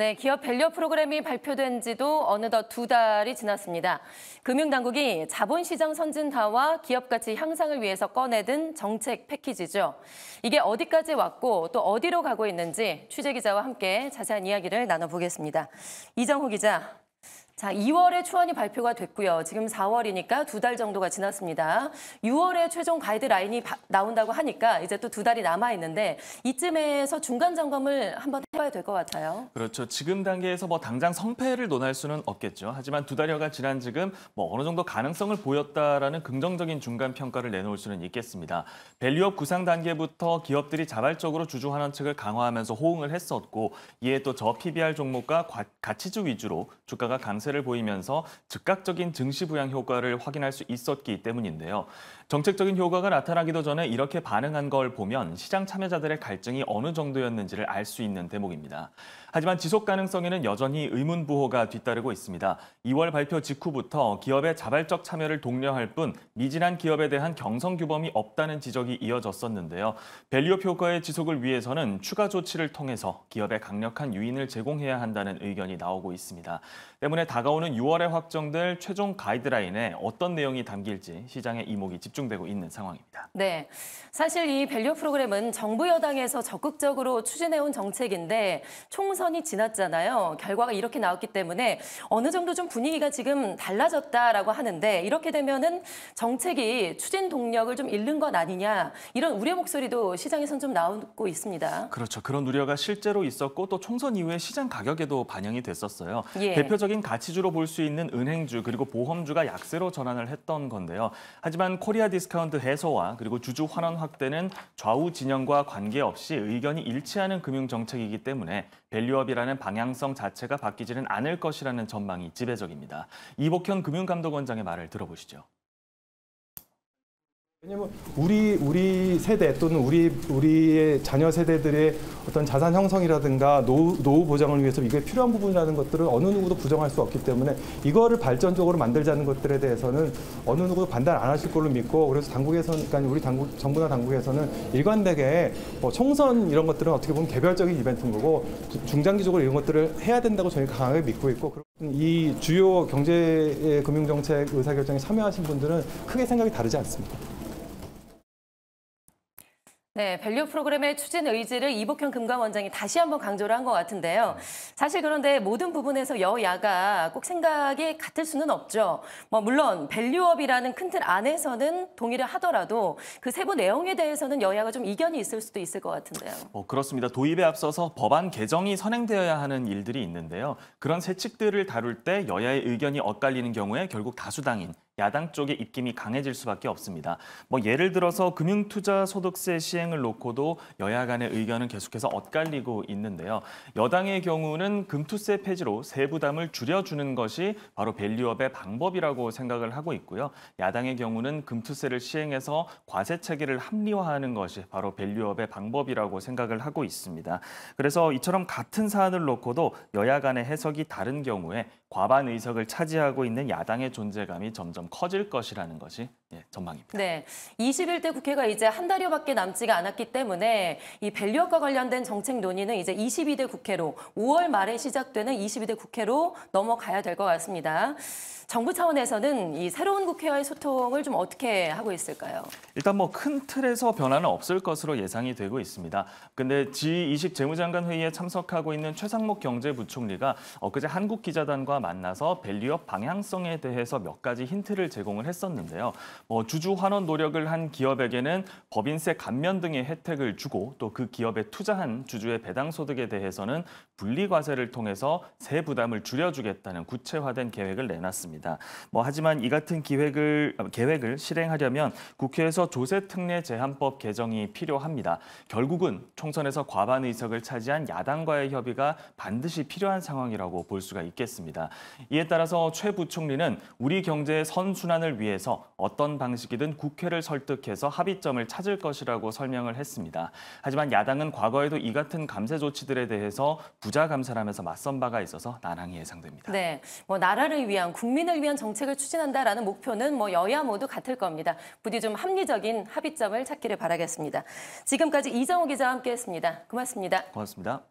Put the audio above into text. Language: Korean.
네, 기업 밸류 프로그램이 발표된 지도 어느덧 두 달이 지났습니다. 금융당국이 자본시장 선진화와 기업 가치 향상을 위해서 꺼내든 정책 패키지죠. 이게 어디까지 왔고 또 어디로 가고 있는지 취재 기자와 함께 자세한 이야기를 나눠보겠습니다. 이정호 기자, 자, 2월에 초안이 발표가 됐고요. 지금 4월이니까 두 달 정도가 지났습니다. 6월에 최종 가이드라인이 나온다고 하니까 이제 또 두 달이 남아 있는데 이쯤에서 중간 점검을 한번 해봐야 될 것 같아요. 그렇죠. 지금 단계에서 뭐 당장 성패를 논할 수는 없겠죠. 하지만 두 달여가 지난 지금 뭐 어느 정도 가능성을 보였다라는 긍정적인 중간 평가를 내놓을 수는 있겠습니다. 밸류업 구상 단계부터 기업들이 자발적으로 주주 환원책을 강화하면서 호응을 했었고 이에 또 저 PBR 종목과 가치주 위주로 주가가 강세 강세를 보이면서 즉각적인 증시 부양 효과를 확인할 수 있었기 때문인데요. 정책적인 효과가 나타나기도 전에 이렇게 반응한 걸 보면 시장 참여자들의 갈증이 어느 정도였는지를 알 수 있는 대목입니다. 하지만 지속 가능성에는 여전히 의문 부호가 뒤따르고 있습니다. 2월 발표 직후부터 기업의 자발적 참여를 독려할 뿐 미진한 기업에 대한 경성 규범이 없다는 지적이 이어졌었는데요. 밸류업 효과의 지속을 위해서는 추가 조치를 통해서 기업에 강력한 유인을 제공해야 한다는 의견이 나오고 있습니다. 때문에 다가오는 6월에 확정될 최종 가이드라인에 어떤 내용이 담길지 시장의 이목이 집중되고 있는 상황입니다. 네, 사실 이 밸류 프로그램은 정부 여당에서 적극적으로 추진해온 정책인데 총선이 지났잖아요. 결과가 이렇게 나왔기 때문에 어느 정도 좀 분위기가 지금 달라졌다라고 하는데 이렇게 되면은 정책이 추진 동력을 좀 잃는 것 아니냐 이런 우려 목소리도 시장에선 좀 나오고 있습니다. 그렇죠. 그런 우려가 실제로 있었고 또 총선 이후에 시장 가격에도 반영이 됐었어요. 예. 대표적인 가 가치주로 볼 수 있는 은행주 그리고 보험주가 약세로 전환을 했던 건데요. 하지만 코리아 디스카운트 해소와 그리고 주주 환원 확대는 좌우 진영과 관계없이 의견이 일치하는 금융 정책이기 때문에 밸류업이라는 방향성 자체가 바뀌지는 않을 것이라는 전망이 지배적입니다. 이복현 금융감독원장의 말을 들어보시죠. 왜냐면 우리 우리 세대 또는 우리 우리의 자녀 세대들의 어떤 자산 형성이라든가 노후, 노후 보장을 위해서 이게 필요한 부분이라는 것들을 어느 누구도 부정할 수 없기 때문에 이거를 발전적으로 만들자는 것들에 대해서는 어느 누구도 반단 안 하실 걸로 믿고 그래서 당국에서는 그러니까 우리 당국 정부나 당국에서는 일관되게 뭐 총선 이런 것들은 어떻게 보면 개별적인 이벤트인 거고 중장기적으로 이런 것들을 해야 된다고 저희가 강하게 믿고 있고 이 주요 경제 금융 정책 의사결정에 참여하신 분들은 크게 생각이 다르지 않습니다. 네, 밸류 프로그램의 추진 의지를 이복현 금감원장이 다시 한번 강조를 한 것 같은데요. 사실 그런데 모든 부분에서 여야가 꼭 생각이 같을 수는 없죠. 뭐 물론 밸류업이라는 큰 틀 안에서는 동의를 하더라도 그 세부 내용에 대해서는 여야가 좀 이견이 있을 수도 있을 것 같은데요. 어, 그렇습니다. 도입에 앞서서 법안 개정이 선행되어야 하는 일들이 있는데요. 그런 세칙들을 다룰 때 여야의 의견이 엇갈리는 경우에 결국 다수당인 야당 쪽의 입김이 강해질 수밖에 없습니다. 뭐 예를 들어서 금융투자소득세 시행을 놓고도 여야 간의 의견은 계속해서 엇갈리고 있는데요. 여당의 경우는 금투세 폐지로 세부담을 줄여주는 것이 바로 밸류업의 방법이라고 생각을 하고 있고요. 야당의 경우는 금투세를 시행해서 과세 체계를 합리화하는 것이 바로 밸류업의 방법이라고 생각을 하고 있습니다. 그래서 이처럼 같은 사안을 놓고도 여야 간의 해석이 다른 경우에 과반 의석을 차지하고 있는 야당의 존재감이 점점 점점 커질 것이라는 것이 예, 전망입니다. 네, 21대 국회가 이제 한 달여밖에 남지가 않았기 때문에 이 밸류업과 관련된 정책 논의는 이제 22대 국회로 5월 말에 시작되는 22대 국회로 넘어가야 될 것 같습니다. 정부 차원에서는 이 새로운 국회와의 소통을 좀 어떻게 하고 있을까요? 일단 뭐 큰 틀에서 변화는 없을 것으로 예상이 되고 있습니다. 근데 G20 재무장관 회의에 참석하고 있는 최상목 경제부총리가 엊그제 한국 기자단과 만나서 밸류업 방향성에 대해서 몇 가지 힌트를 제공을 했었는데요. 뭐 주주 환원 노력을 한 기업에게는 법인세 감면 등의 혜택을 주고 또 그 기업에 투자한 주주의 배당 소득에 대해서는 분리과세를 통해서 세 부담을 줄여주겠다는 구체화된 계획을 내놨습니다. 뭐 하지만 이 같은 기획을, 계획을 실행하려면 국회에서 조세특례 제한법 개정이 필요합니다. 결국은 총선에서 과반 의석을 차지한 야당과의 협의가 반드시 필요한 상황이라고 볼 수가 있겠습니다. 이에 따라서 최 부총리는 우리 경제의 선순환을 위해서 어떤 어떤 방식이든 국회를 설득해서 합의점을 찾을 것이라고 설명을 했습니다. 하지만 야당은 과거에도 이 같은 감세 조치들에 대해서 부자 감사라면서 맞선 바가 있어서 난항이 예상됩니다. 네, 뭐 나라를 위한 국민을 위한 정책을 추진한다라는 목표는 뭐 여야 모두 같을 겁니다. 부디 좀 합리적인 합의점을 찾기를 바라겠습니다. 지금까지 이정호 기자와 함께했습니다. 고맙습니다. 고맙습니다.